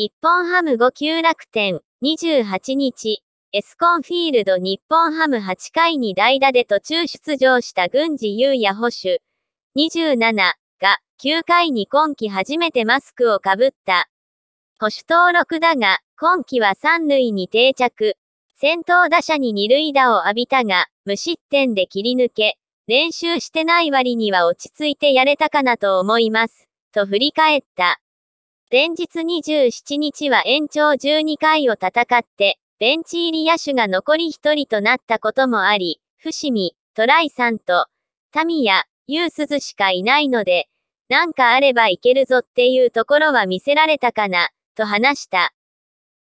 日本ハム5級楽天、28日、エスコンフィールド日本ハム8回に代打で途中出場した郡司優也捕手、27が9回に今季初めてマスクをかぶった。保守登録だが、今季は3塁に定着。先頭打者に2塁打を浴びたが、無失点で切り抜け、練習してない割には落ち着いてやれたかなと思います、と振り返った。前日27日は延長12回を戦って、ベンチ入り野手が残り1人となったこともあり、伏見、トライさんと、タミヤ、ユースズしかいないので、なんかあればいけるぞっていうところは見せられたかな、と話した。